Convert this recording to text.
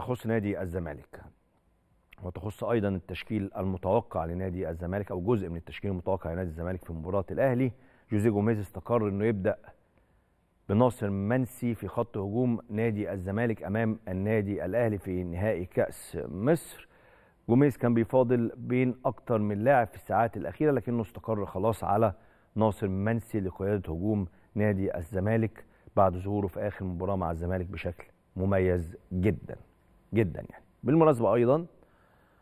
تخص نادي الزمالك وتخص ايضا التشكيل المتوقع لنادي الزمالك او جزء من التشكيل المتوقع لنادي الزمالك في مباراه الاهلي جوزيه جوميز استقر انه يبدا بناصر منسي في خط هجوم نادي الزمالك امام النادي الاهلي في نهائي كاس مصر جوميز كان بيفاضل بين اكتر من لاعب في الساعات الاخيره لكنه استقر خلاص على ناصر منسي لقياده هجوم نادي الزمالك بعد ظهوره في اخر مباراه مع الزمالك بشكل مميز جدا جدا يعني بالمناسبه ايضا